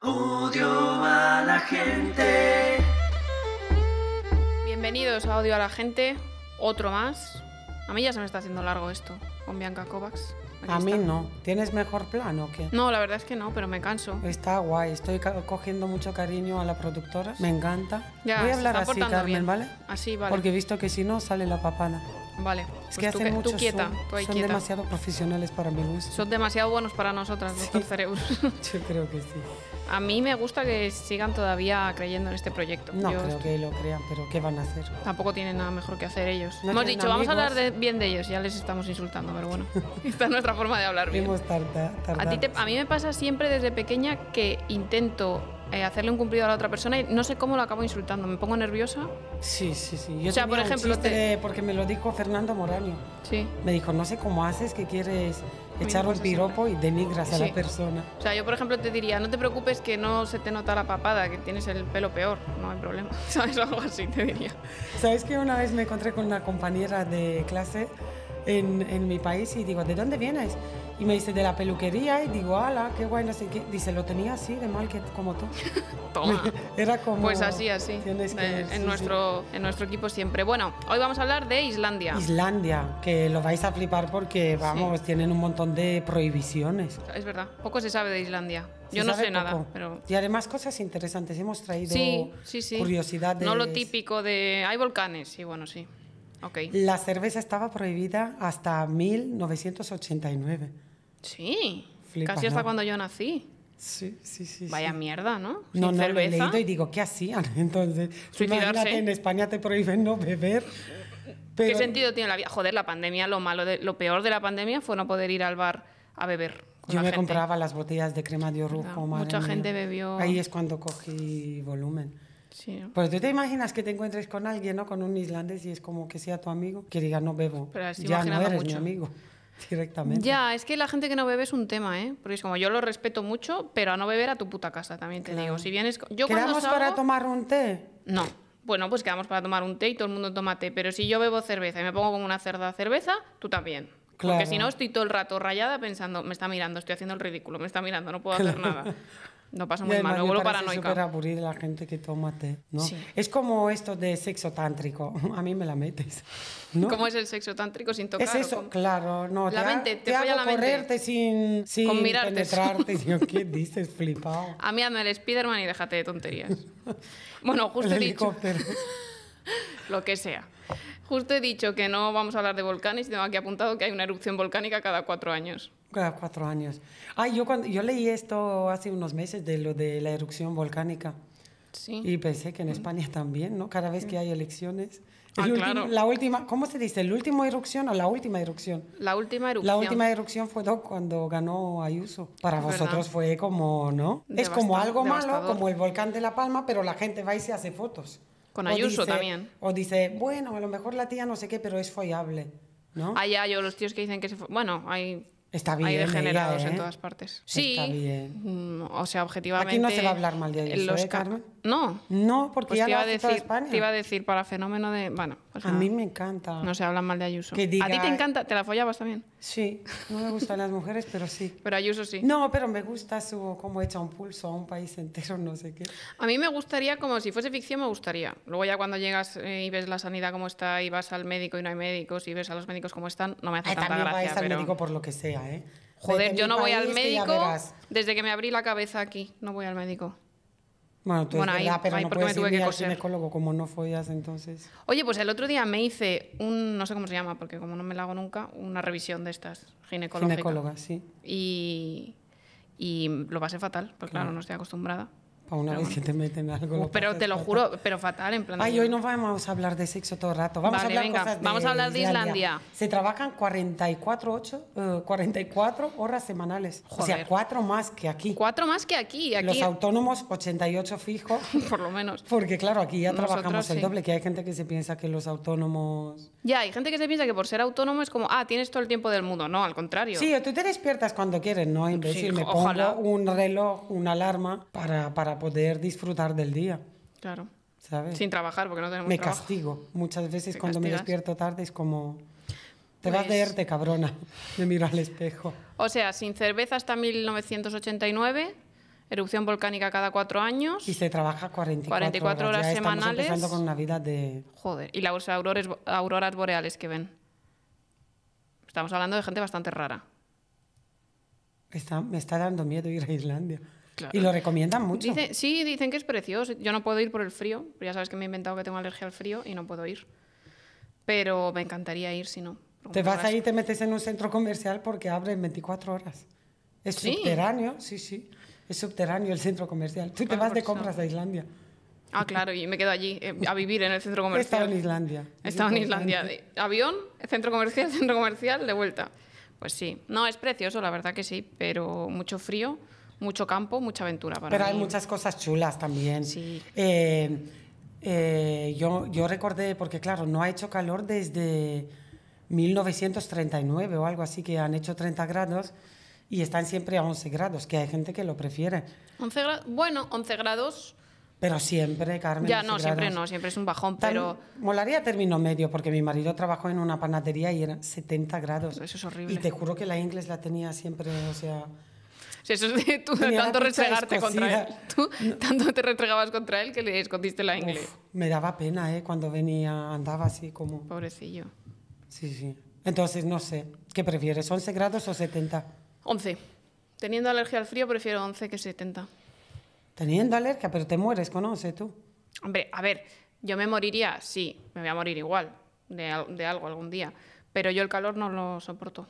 Odio a la gente. Bienvenidos a Odio a la gente, otro más. A mí ya se me está haciendo largo esto con Bianca Kovacs. a mí no. ¿Tienes mejor plan o qué? No, la verdad es que no, pero me canso. Está guay, estoy cogiendo mucho cariño a la productora, me encanta. Voy a hablar así, Carmen, ¿vale? Así, vale. Porque he visto que si no sale la papana Vale. Es pues que tú, mucho quieta, son, demasiado profesionales para mí. Son demasiado buenos para nosotras, doctor Cereus. Yo creo que sí. A mí me gusta que sigan todavía creyendo en este proyecto. No creo que lo crean, pero ¿qué van a hacer? Tampoco tienen nada mejor que hacer ellos. Hemos dicho, vamos a hablar bien de ellos, ya les estamos insultando, pero bueno. Esta es nuestra forma de hablar bien. A, a mí me pasa siempre desde pequeña que intento eh, hacerle un cumplido a la otra persona y no sé cómo lo acabo insultando. ¿Me pongo nerviosa? Sí, sí, sí. o sea, por ejemplo. porque me lo dijo Fernando Moraño. Sí. Me dijo, no sé cómo haces que quieres echar un piropo y denigras a la persona. O sea, yo por ejemplo te diría, no te preocupes que no se te nota la papada, que tienes el pelo peor, no hay problema. ¿Sabes? Algo así te diría. ¿Sabes que una vez me encontré con una compañera de clase en, en mi país y digo, ¿de dónde vienes? Y me dice, de la peluquería. Y digo, ala, qué guay, no sé qué. Dice, lo tenía así, de mal que como tú. Toma. Era como... Pues así, así. Eh, en, nuestro, en nuestro equipo siempre. Bueno, hoy vamos a hablar de Islandia. Islandia, que lo vais a flipar porque, vamos, tienen un montón de prohibiciones. Es verdad, poco se sabe de Islandia. Yo no sé nada, pero... Y además cosas interesantes, hemos traído curiosidad No lo típico de... Hay volcanes, sí, bueno, sí. Okay. La cerveza estaba prohibida hasta 1989. Sí, casi hasta cuando yo nací. Sí, sí, sí. Vaya mierda, ¿no? no, cerveza. he leído y digo, ¿qué hacían? Entonces, imagínate, en España te prohíben no beber. ¿Qué sentido tiene la vida? Joder, la pandemia, lo malo, lo peor de la pandemia fue no poder ir al bar a beber. yo me compraba las botellas de crema de orujo, Mucha gente bebió. Ahí es cuando cogí volumen. Sí. Pues tú te imaginas que te encuentres con alguien, ¿no? Con un islandés y es como que sea tu amigo, que diga no bebo. Pero ya no eres mucho. mi amigo. directamente. Ya, es que la gente que no bebe es un tema, ¿eh? Porque es como yo lo respeto mucho, pero a no beber a tu puta casa también te digo. Si vienes. Yo ¿Quedamos para tomar un té? No. Bueno, pues quedamos para tomar un té y todo el mundo toma té. Pero si yo bebo cerveza y me pongo con una cerda cerveza, tú también. Claro. Porque si no, estoy todo el rato rayada pensando, me está mirando, estoy haciendo el ridículo, me está mirando, no puedo hacer nada. no pasa muy mal, me vuelvo paranoica. Es aburrido la gente que toma té, Es como esto de sexo tántrico, a mí me la metes. ¿Cómo es el sexo tántrico sin tocar? Es eso, claro, no. La mente, te, sin, sin con mirarte. ¿Qué dices, flipado? A mí hazme el Spiderman y déjate de tonterías. bueno, justo he dicho... Lo que sea. Justo he dicho que no vamos a hablar de volcanes y tengo aquí apuntado que hay una erupción volcánica cada cuatro años. Cuatro años. Ay, yo, cuando, yo leí esto hace unos meses de lo de la erupción volcánica. Sí. Y pensé que en mm. España también, ¿no? Cada vez que hay elecciones. Ah, La última, ¿cómo se dice? ¿El última erupción o la última erupción? La última erupción. La última erupción fue cuando ganó Ayuso. Para vosotros fue como, ¿no? es como algo malo, como el volcán de La Palma, pero la gente va y se hace fotos. Con Ayuso también. O dice, bueno, a lo mejor la tía no sé qué, pero es follable, ¿no? Allá yo, los tíos que dicen que se... Bueno, hay Está bien. Hay degenerados ¿eh? en todas partes. Sí. Está bien. Mm, o sea, objetivamente. Aquí no se va a hablar mal de Ayuso, ¿eh, No. No, porque pues te iba a decir, España. a decir para fenómeno de. Bueno. Pues a mí me encanta. No se habla mal de Ayuso. A ti te encanta. ¿Te la follabas también? Sí. No me gustan las mujeres, pero sí. Pero Ayuso sí. No, pero me gusta su. cómo echa un pulso a un país entero, no sé qué. A mí me gustaría, como si fuese ficción, me gustaría. Luego ya cuando llegas eh, y ves la sanidad como está y vas al médico y no hay médicos y ves a los médicos como están, no me hace tanta también gracia. Vais al médico por lo que sea. ¿eh? Joder, yo no voy al médico desde que me abrí la cabeza aquí, no voy al médico. Bueno, tú pero no puedes me tuve ir que al ginecólogo como no follas entonces. Oye, pues el otro día me hice un, no sé cómo se llama, porque como no me la hago nunca, una revisión de estas ginecológicas. Ginecóloga, sí. Y, lo pasé fatal, porque claro no estoy acostumbrada una vez que te meten algo. Uh, pero te lo juro, pero fatal, en plan. Ay, hoy no vamos a hablar de sexo todo el rato. Vamos a hablar cosas de Vamos a hablar de Islandia. Se trabajan 44, 8, 44 horas semanales. O sea, cuatro más que aquí. Cuatro más que aquí, Los autónomos, 88 fijos. Por lo menos. Porque, claro, aquí ya trabajamos el doble, que hay gente que se piensa que los autónomos. Ya, hay gente que se piensa que por ser autónomo es como, ah, tienes todo el tiempo del mundo. No, al contrario. Sí, tú te despiertas cuando quieres, ¿no? Imbécil, me pongo un reloj, una alarma para, para poder disfrutar del día. Claro. ¿Sabes? Sin trabajar, porque no tenemos Me castigo. Muchas veces cuando me despierto tarde es como... Te vas a pues verte, cabrona. Me miro al espejo. O sea, sin cerveza hasta 1989, erupción volcánica cada cuatro años. Y se trabaja 44, horas, semanales. ya semanales. Empezando con vida de. Joder, y las auroras, auroras boreales que ven. Estamos hablando de gente bastante rara. Está, me está dando miedo ir a Islandia. Y lo recomiendan mucho. sí, dicen que es precioso. Yo no puedo ir por el frío. Ya sabes que me he inventado que tengo alergia al frío y no puedo ir. Pero me encantaría ir si no. Te vas ahí y te metes en un centro comercial porque abre en 24 horas. Es subterráneo, sí, sí. Es subterráneo el centro comercial. Tú te vas de compras a Islandia. Ah, claro, y me quedo allí eh, a vivir en el centro comercial. He estado en Islandia. He estado en Islandia. Avión, centro comercial, centro comercial, de vuelta. Pues sí. No, es precioso, la verdad que sí, pero mucho frío mucho campo, mucha aventura para Pero hay muchas cosas chulas también. Sí. Eh, eh, yo, yo recordé, porque claro, no ha hecho calor desde 1939 o algo así, que han hecho 30 grados y están siempre a 11 grados, que hay gente que lo prefiere. bueno, 11 grados. Pero siempre, Carmen. Ya, no, siempre no, siempre es un bajón, pero... Molaría término medio, porque mi marido trabajó en una panadería y eran 70 grados. Eso es horrible. Y te juro que la inglés la tenía siempre, o sea... Si eso es de tú tanto restregarte contra él. Tú tanto te restregabas contra él que le escondiste la inglés. me daba pena, ¿eh? Cuando venía, andaba así como... Pobrecillo. Sí, sí. Entonces, no sé. ¿Qué prefieres, 11 grados o 70? 11. Teniendo alergia al frío, prefiero 11 que 70. Teniendo alergia, pero te mueres con 11 tú. Hombre, a ver, yo me moriría, sí, me voy a morir igual de algo algún día, pero yo el calor no lo soporto.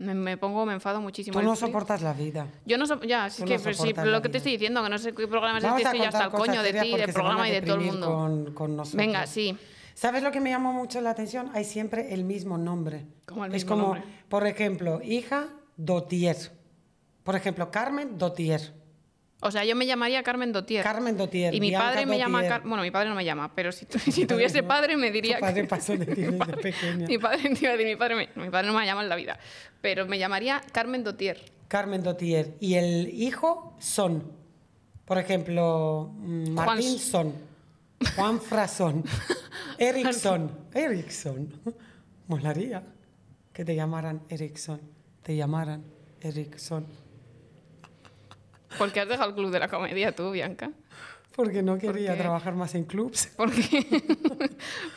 Me, pongo, me enfado muchísimo. Tú no soportas la vida. Yo no soporto, ya, así que sí, lo que te estoy diciendo, que no sé qué programa es este, estoy hasta el coño de ti, del programa y de todo el mundo. Venga, sí. ¿Sabes lo que me llamó mucho la atención? Hay siempre el mismo nombre. el mismo es como, por ejemplo, hija Dotier. Por ejemplo, Carmen Dotier. O sea, yo me llamaría Carmen Dotier. Carmen Dotier. Y mi padre me llama. bueno, mi padre no me llama, pero si, tuviese padre me diría. Mi padre pasó de ti desde Mi padre, me, no me llama en la vida. Pero me llamaría Carmen Dotier. Carmen Dotier. Y el hijo son. Por ejemplo, mm, Martín Juan... Son. Juan Frason. Erickson. Erickson. Molaría que te llamaran Erickson. Te llamaran Erickson. ¿Por qué has dejado el club de la comedia tú, Bianca? Porque no quería trabajar más en clubs. Porque,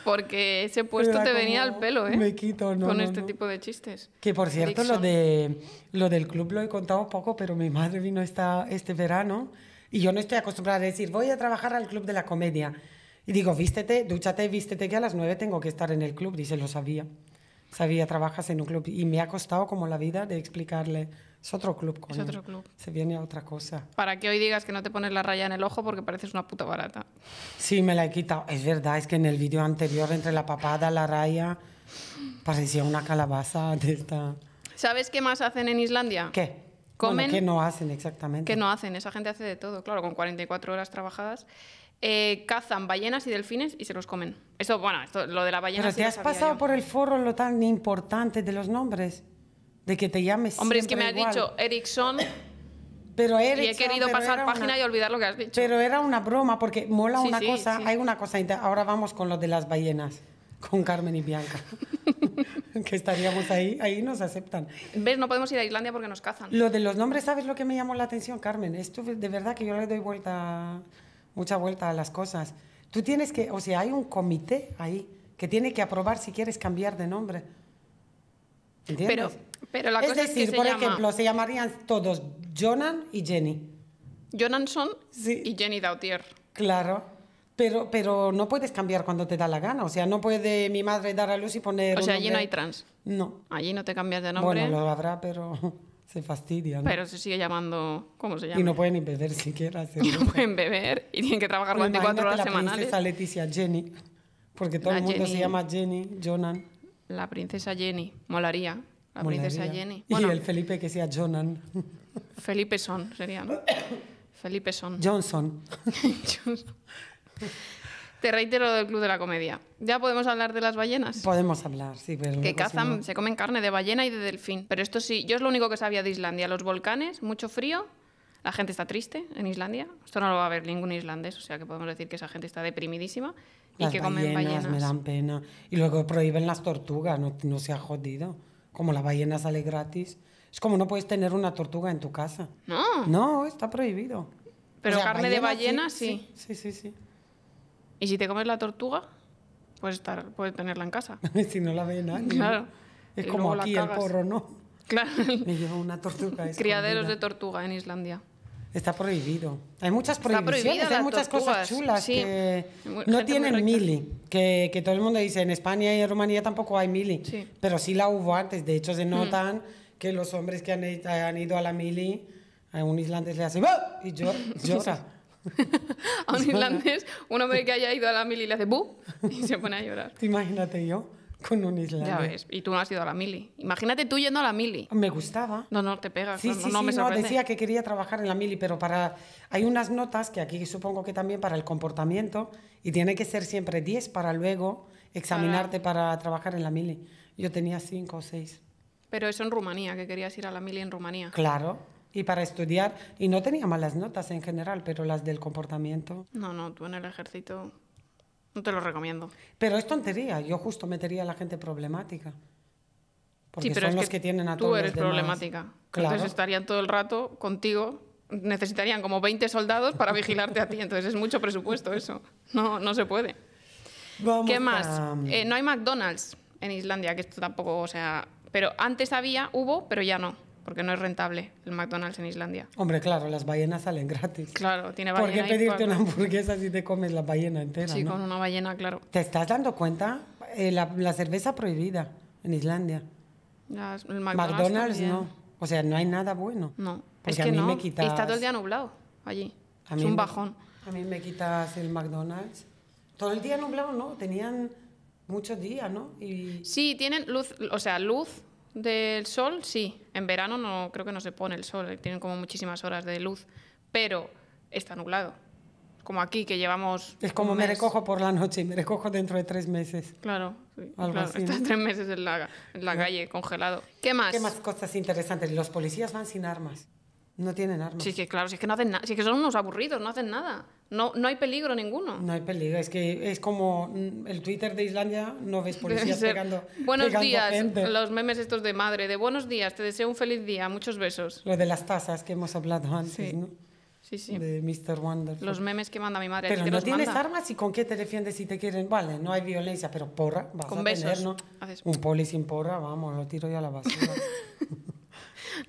porque ese puesto te venía al pelo, ¿eh? Me quito, no. Con este tipo de chistes. Que por cierto, lo, de, lo del club lo he contado poco, pero mi madre vino esta, este verano y yo no estoy acostumbrada a decir, voy a trabajar al club de la comedia. Y digo, vístete, dúchate, vístete, que a las nueve tengo que estar en el club. Dice, lo sabía. Sabía, trabajas en un club. Y me ha costado como la vida de explicarle es otro club, coño. Es otro club. Se viene a otra cosa. Para que hoy digas que no te pones la raya en el ojo porque pareces una puta barata. Sí, me la he quitado. Es verdad, es que en el vídeo anterior, entre la papada, la raya, parecía una calabaza de esta. ¿Sabes qué más hacen en Islandia? ¿Qué? Comen. Bueno, ¿Qué no hacen exactamente? ¿Qué no hacen? Esa gente hace de todo, claro, con 44 horas trabajadas. Eh, cazan ballenas y delfines y se los comen. Eso, bueno, esto, lo de la ballena. Pero te has pasado por el forro lo tan importante de los nombres de que te llames. Hombre, es que me ha dicho Ericsson. Pero y he querido pasar página y olvidar lo que has dicho. Pero era una broma, porque mola una cosa. Hay una cosa. Ahora vamos con lo de las ballenas, con Carmen y Bianca. que estaríamos ahí, ahí nos aceptan. ¿Ves? No podemos ir a Islandia porque nos cazan. Lo de los nombres, ¿sabes lo que me llamó la atención, Carmen? Esto de verdad que yo le doy vuelta, mucha vuelta a las cosas. Tú tienes que, o sea, hay un comité ahí que tiene que aprobar si quieres cambiar de nombre. Pero, pero la es cosa decir, es que por ejemplo, se llamarían todos Jonan y Jenny. Jonanson son y Jenny Dautier. Claro. Pero, pero no puedes cambiar cuando te da la gana. O sea, no puede mi madre dar a luz y poner. O sea, allí no hay trans. No. Allí no te cambias de nombre. Bueno, lo habrá, pero se fastidia. Pero se sigue llamando. ¿Cómo se llama? Y no pueden ni beber siquiera. Y no pueden beber y tienen que trabajar 24 pues horas semanales. La princesa Leticia Jenny. Porque todo el mundo se llama Jenny, Jonan. La princesa Jenny, molaría. La princesa Jenny. Bueno, y el Felipe que sea Jonan. Felipe Son sería, ¿no? Felipe Son. Johnson. Te reitero del Club de la Comedia. ¿Ya podemos hablar de las ballenas? Podemos hablar, sí. que cazan, se comen carne de ballena y de delfín. Pero esto sí, yo es lo único que sabía de Islandia. Los volcanes, mucho frío, la gente está triste en Islandia. Esto no lo va a ver ningún islandés, o sea que podemos decir que esa gente está deprimidísima. Las y que ballenas, comen ballenas. Me dan pena. Y luego prohíben las tortugas, no, se ha jodido. Como la ballena sale gratis. Es como no puedes tener una tortuga en tu casa. No. No, está prohibido. Pero carne de ballena sí sí. sí. sí. ¿Y si te comes la tortuga? Puedes, estar, tenerla en casa. si no la ve Claro. Es como aquí el porro, ¿no? Claro. Me lleva una tortuga. Criaderos de tortuga en Islandia. Está prohibido. Hay muchas prohibiciones, hay muchas cosas chulas que no tienen mili, que, que, todo el mundo dice, en España y en Rumanía tampoco hay mili, pero sí la hubo antes, de hecho se mm. notan que los hombres que han, ido a la mili, a un islandés le hace y llora. llora. a un islandés, un hombre que haya ido a la mili le hace ¡bu! y se pone a llorar. Imagínate yo con un Islandia. Ya ves, y tú no has ido a la mili. Imagínate tú yendo a la mili. Me gustaba. No, no, te pegas. Sí, no, sí, sí, me no, decía que quería trabajar en la mili, pero para... Hay unas notas que aquí supongo que también para el comportamiento, y tiene que ser siempre 10 para luego examinarte para, para trabajar en la mili. Yo tenía 5 o 6. Pero eso en Rumanía, que querías ir a la mili en Rumanía. Claro, y para estudiar. Y no tenía malas notas en general, pero las del comportamiento. No, no, tú en el ejército no te lo recomiendo. Pero es tontería. Yo justo metería a la gente problemática. Porque sí, pero son es los que, tienen a tú eres problemática. Claro. Entonces estarían todo el rato contigo. Necesitarían como 20 soldados para vigilarte a ti. Entonces es mucho presupuesto eso. No, no se puede. ¿Qué más? Eh, no hay McDonald's en Islandia, que esto tampoco, o sea... Pero antes había, hubo, pero ya no porque no es rentable el McDonald's en Islandia. Hombre, claro, las ballenas salen gratis. Claro, tiene ballena. ¿Por qué pedirte una hamburguesa si te comes la ballena entera? Sí, con una ballena, claro. ¿Te estás dando cuenta? Eh, la, cerveza prohibida en Islandia. el McDonald's, McDonald's no. O sea, no hay nada bueno. No, es que a mí no. me Está todo el día nublado allí. es un bajón. A mí me quitas el McDonald's. Todo el día nublado, ¿no? Tenían muchos días, ¿no? Y... Sí, tienen luz, o sea, luz del sol, sí. En verano no creo que no se pone el sol, eh, tienen como muchísimas horas de luz, pero está nublado. Como aquí, que llevamos. Es como me recojo por la noche y me recojo dentro de tres meses. Claro, sí, tres meses en la, calle, congelado. ¿Qué más? ¿Qué más cosas interesantes? Los policías van sin armas. No tienen armas. Sí, que claro, si es que no hacen que son unos aburridos, no hacen nada. No, no hay peligro ninguno. No hay peligro, es que es como mm, el Twitter de Islandia, no ves policías pegando. Buenos días, los memes estos de madre, de buenos días, te deseo un feliz día, muchos besos. Lo de las tasas que hemos hablado antes, sí. ¿no? Sí, sí. De Mr. Wonderful. Los memes que manda mi madre. Pero no tienes armas y con qué te defiendes si te quieren. Vale, no hay violencia, pero porra, vas a besos. ¿no? Un poli sin porra, vamos, lo tiro ya a la basura.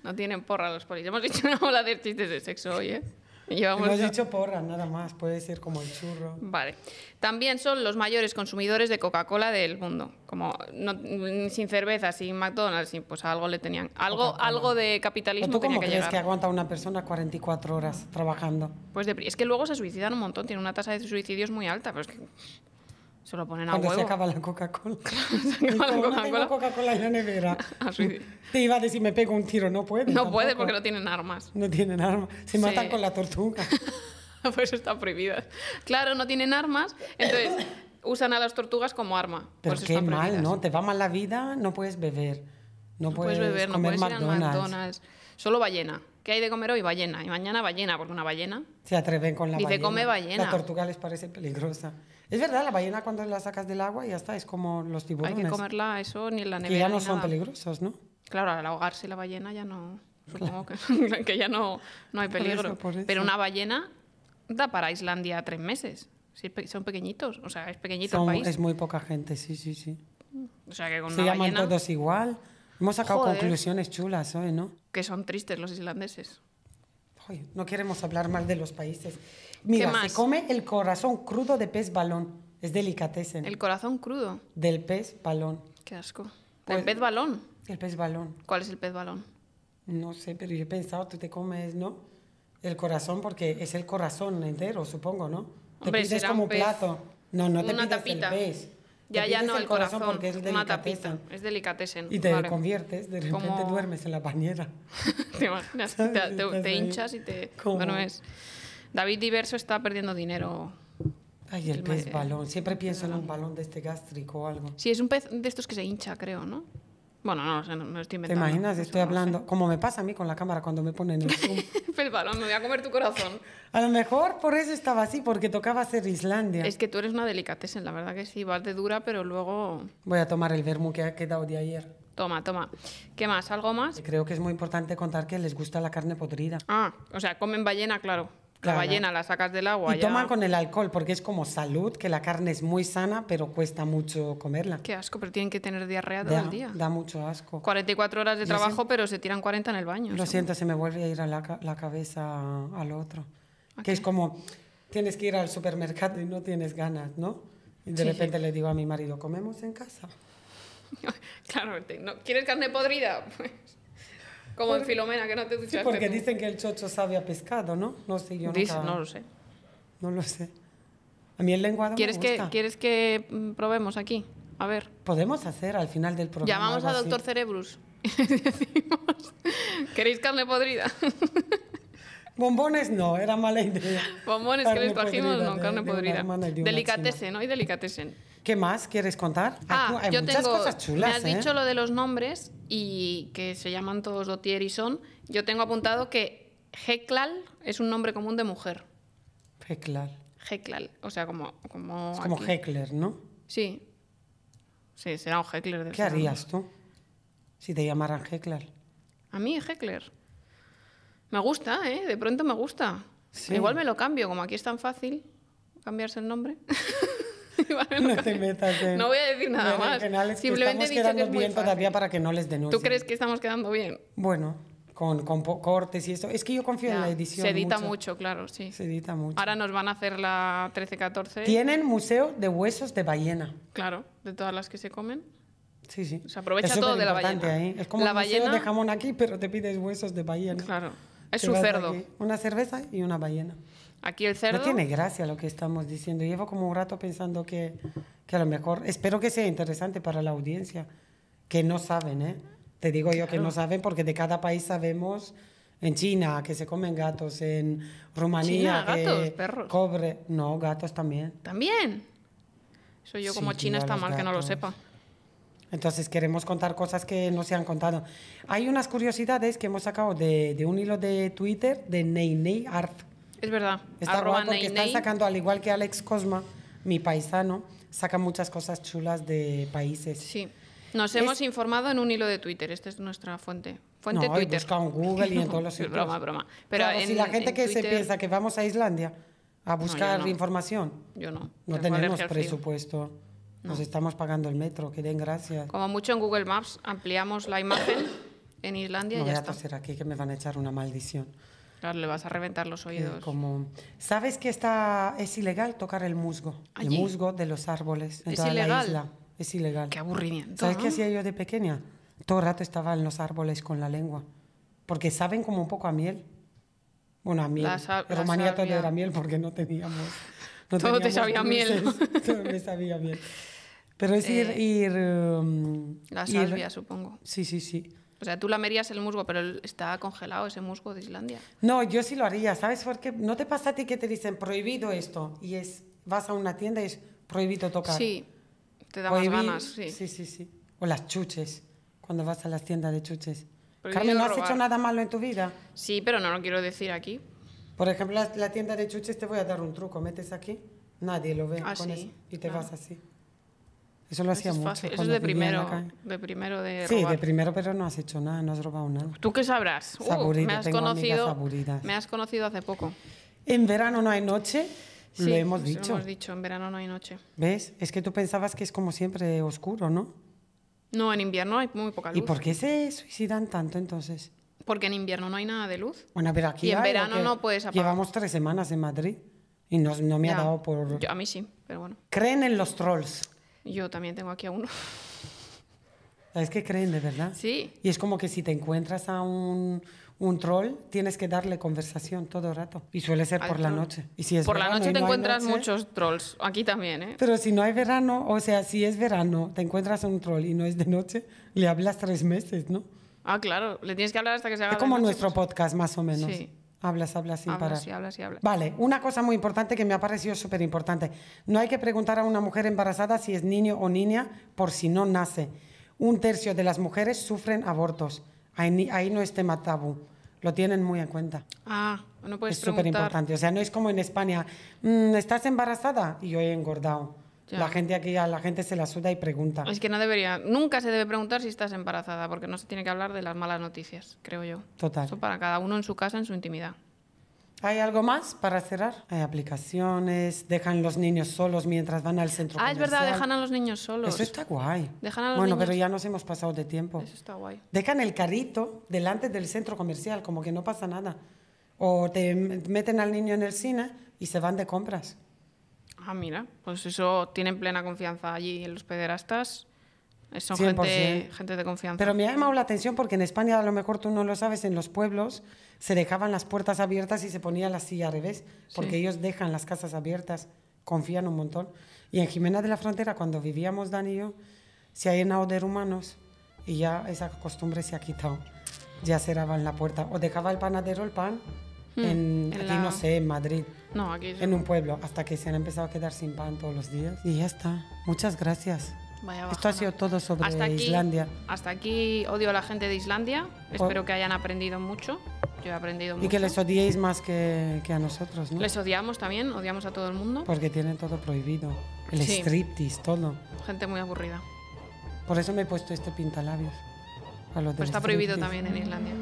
No tienen porra los polis. Hemos dicho una bola de chistes de sexo hoy, ¿eh? Hemos dicho porra, nada más. Puede ser como el churro. Vale. También son los mayores consumidores de Coca-Cola del mundo. Como sin cerveza, sin McDonald's, sin, pues algo le tenían. Algo, algo de capitalismo ¿Tú cómo que crees que aguanta una persona 44 horas trabajando? Pues es que luego se suicidan un montón. Tiene una tasa de suicidios muy alta. Pero es se lo ponen a Cuando se acaba la Coca-Cola. se acaba la Coca-Cola. coca en la nevera. Ah, Te iba a decir, me pego un tiro. No puede. No puede porque no tienen armas. No tienen armas. Se matan con la tortuga. pues están prohibidas. Claro, no tienen armas. Entonces, usan a las tortugas como arma. Pues Pero qué mal, ¿no? Te va mal la vida, no puedes beber. No, puedes, beber, no puedes McDonald's. ir a McDonald's. Solo ballena. ¿qué hay de comer hoy? Ballena. Y mañana ballena, porque una ballena. Se atreven con la ballena. ballena. Dice, come ballena. La tortuga les parece peligrosa. Es verdad, la ballena cuando la sacas del agua ya está, es como los tiburones. Hay que comerla, eso ni en la nevera. Que ya no son peligrosas, peligrosos, ¿no? Claro, al ahogarse la ballena ya no. Supongo que, ya no, no hay peligro. Pero una ballena da para Islandia tres meses. Sí, son pequeñitos, o sea, es pequeñito el país. Es muy poca gente, sí, sí, sí. O sea, que con Se una llaman ballena... todos igual. Hemos sacado conclusiones chulas hoy, ¿no? Que son tristes los islandeses. no queremos hablar mal de los países. Mira, se come el corazón crudo de pez balón. Es delicatessen. El corazón crudo. Del pez balón. Qué asco. ¿El pues, pez balón? El pez balón. ¿Cuál es el pez balón? No sé, pero yo he pensado, tú te comes, ¿no? El corazón, porque es el corazón entero, supongo, ¿no? Hombre, te pides como un plato. No, no te Una pides tapita. el pez. Ya, ya no el corazón, porque es delicatessen. Y te conviertes, de repente duermes en la bañera. te imaginas, te, hinchas y te ¿Cómo? es David Diverso está perdiendo dinero. Ay, el, el pez balón. Siempre pienso en un balón de este gástrico o algo. Sí, es un pez de estos que se hincha, creo, ¿no? Bueno, no, no, estoy inventando. ¿Te imaginas? Estoy hablando, como me pasa a mí con la cámara cuando me ponen el zoom. balón, me voy a comer tu corazón. a lo mejor por eso estaba así, porque tocaba ser Islandia. Es que tú eres una delicatessen, la verdad que sí, vas de dura, pero luego... Voy a tomar el vermú que ha quedado de ayer. Toma, toma. ¿Qué más? ¿Algo más? Creo que es muy importante contar que les gusta la carne podrida. Ah, o sea, comen ballena, claro. La ballena la sacas del agua. Y toman con el alcohol, porque es como salud, que la carne es muy sana, pero cuesta mucho comerla. Qué asco, pero tienen que tener diarrea todo el día. Da mucho asco. 44 horas de trabajo, pero se tiran 40 en el baño. Lo siento, se me vuelve a ir a la, cabeza al otro. que es como, tienes que ir al supermercado y no tienes ganas, ¿no? Y de repente le digo a mi marido, comemos en casa. claro, no, ¿quieres carne podrida? Pues como en Filomena, que no te duchaste. Sí, porque dicen que el chocho sabe a pescado, ¿no? No sé, yo no lo sé. No lo sé. A mí el lenguado ¿Quieres me gusta. Que, ¿Quieres que mm, probemos aquí? A ver. Podemos hacer al final del programa. Llamamos a Doctor Cerebrus y decimos, ¿queréis carne podrida? Bombones no, era mala idea. Bombones que les trajimos, no, carne podrida. Delicatesen, ¿no? Y delicatesen. ¿Qué más quieres contar? Ah, Hay yo muchas cosas chulas. Me has ¿eh? dicho lo de los nombres y que se llaman todos Dotier y Son. Yo tengo apuntado que Heclal es un nombre común de mujer. Heclal. Heclal, o sea, como. como es como Heckler, ¿no? Sí. Sí, será un Heckler. De ¿Qué harías tú si te llamaran Heklal? A mí, Heckler. Me gusta, ¿eh? De pronto me gusta. Igual me lo cambio, como aquí es tan fácil cambiarse el nombre. no, te metas no voy a decir nada más. Simplemente estamos dicho quedando que es bien todavía para que no les denuncien. ¿Tú crees que estamos quedando bien? Bueno, con, cortes y esto. Es que yo confío en la edición. Se edita mucho. claro, sí. Se edita mucho. Ahora nos van a hacer la 13-14. Tienen museo de huesos de ballena. Claro, de todas las que se comen. Sí, sí. Se aprovecha todo de la ballena. ¿eh? Es como la ballena... museo de jamón aquí, pero te pides huesos de ballena. Claro. Es un cerdo. una cerveza y una ballena. Aquí el cerdo. No tiene gracia lo que estamos diciendo. Llevo como un rato pensando que, que a lo mejor. Espero que sea interesante para la audiencia, que no saben, ¿eh? Te digo yo que no saben porque de cada país sabemos. En China, que se comen gatos. En Rumanía, China, gatos, perros. cobre. No, gatos también. ¿También? soy yo, como China, está mal que no lo sepa. Entonces queremos contar cosas que no se han contado. Hay unas curiosidades que hemos sacado de, un hilo de Twitter de Ney Art. Es verdad. Está están sacando, al igual que Alex Cosma, mi paisano, saca muchas cosas chulas de países. Sí. Nos hemos informado en un hilo de Twitter. Esta es nuestra fuente. Fuente no, Twitter. Busca en Google y en todos los sitios. broma, broma. Pero si la gente que se piensa que vamos a Islandia a buscar información, yo no. No tenemos presupuesto. Nos estamos pagando el metro, que den gracias. Como mucho en Google Maps ampliamos la imagen en Islandia. ya voy ya a hacer aquí que me van a echar una maldición. Claro, le vas a reventar los oídos. Como, ¿Sabes que está, es ilegal tocar el musgo? El musgo de los árboles. En es toda ilegal. La isla. Es ilegal. Qué aburrimiento. ¿Sabes qué hacía yo de pequeña? Todo el rato estaba en los árboles con la lengua. Porque saben como un poco a miel. una a miel. En Rumanía todo era miel porque no teníamos. todo te sabía miel. todo me sabía miel. Pero es ir... Eh, mm, la salvia, supongo. Sí, sí, sí. O sea, tú lamerías el musgo, pero está congelado ese musgo de Islandia. No, yo sí lo haría, ¿sabes? Porque no te pasa a ti que te dicen prohibido esto y es vas a una tienda y es prohibido tocar. Sí, te da ganas, sí. Sí, sí, sí. O las chuches, cuando vas a las tiendas de chuches. Carmen, ¿no has hecho nada malo en tu vida? Sí, pero no lo quiero decir aquí. Por ejemplo, la, tienda de chuches te voy a dar un truco, metes aquí, nadie lo ve ah, con eso, y te vas así. Eso lo hacía mucho. Eso es de primero, de primero de Sí, de primero, pero no has hecho nada, no has robado nada. ¿Tú qué sabrás? Uh, me has conocido, me has conocido hace poco. En verano no hay noche. lo hemos dicho. Lo hemos dicho, en verano no hay noche. ¿Ves? Es que tú pensabas que es como siempre oscuro, ¿no? No, en invierno hay muy poca luz. ¿Y por qué se suicidan tanto entonces? Porque en invierno no hay nada de luz. Bueno, pero aquí. Y en verano no puedes apagar. Llevamos tres semanas en Madrid y no, no me ha dado por. a mí sí, pero bueno. ¿Creen en los trolls? Yo también tengo aquí a uno. Ah, es que creen de verdad. Sí. Y es como que si te encuentras a un, troll, tienes que darle conversación todo el rato. Y suele ser por la noche. Y si es por la noche te encuentras muchos trolls. Aquí también, ¿eh? Pero si no hay verano, o sea, si es verano, te encuentras a un troll y no es de noche, le hablas tres meses, ¿no? Ah, claro. Le tienes que hablar hasta que se haga. Es como nuestro podcast, más o menos. Sí. Hablas, hablas sin hablas Y hablas Vale, una cosa muy importante que me ha parecido súper importante. No hay que preguntar a una mujer embarazada si es niño o niña por si no nace. Un tercio de las mujeres sufren abortos. Ahí, no es tema tabú. Lo tienen muy en cuenta. Ah, no puedes Es súper importante. O sea, no es como en España. Mm, ¿Estás embarazada? Y yo he engordado la gente aquí, a la gente se la suda y pregunta. Es que no debería, nunca se debe preguntar si estás embarazada, porque no se tiene que hablar de las malas noticias, creo yo. Total. Eso para cada uno en su casa, en su intimidad. ¿Hay algo más para cerrar? Hay aplicaciones, dejan los niños solos mientras van al centro. Ah, es verdad, dejan a los niños solos. Eso está guay. bueno, pero ya nos hemos pasado de tiempo. Eso está guay. Dejan el carrito delante del centro comercial, como que no pasa nada. O te meten al niño en el cine y se van de compras. Ah, mira, pues eso tienen plena confianza allí en los pederastas. Eh, son gente, de confianza. Pero me ha llamado la atención porque en España, a lo mejor tú no lo sabes, en los pueblos se dejaban las puertas abiertas y se ponía la silla al revés, porque ellos dejan las casas abiertas, confían un montón. Y en Jimena de la Frontera, cuando vivíamos Dani y yo, se ha llenado de humanos y ya esa costumbre se ha quitado. Ya cerraban la puerta o dejaba el panadero el pan Mm, aquí no sé, en Madrid. No, aquí En un pueblo, hasta que se han empezado a quedar sin pan todos los días. Y ya está. Muchas gracias. Esto ha sido todo sobre hasta Islandia. Hasta aquí odio a la gente de Islandia. Oh. Espero que hayan aprendido mucho. Yo he aprendido y mucho. Y que les odiéis más que, a nosotros, ¿no? Les odiamos también, odiamos a todo el mundo. Porque tienen todo prohibido. El striptease, todo. Gente muy aburrida. Por eso me he puesto este pintalabios. A está prohibido también en Islandia.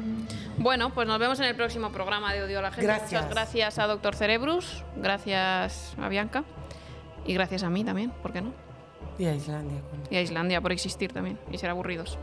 Bueno, pues nos vemos en el próximo programa de Odio a la Gente. Muchas gracias a Doctor Cerebrus, gracias a Bianca y gracias a mí también, ¿por qué no? Y a Islandia. Y a Islandia por existir también y ser aburridos.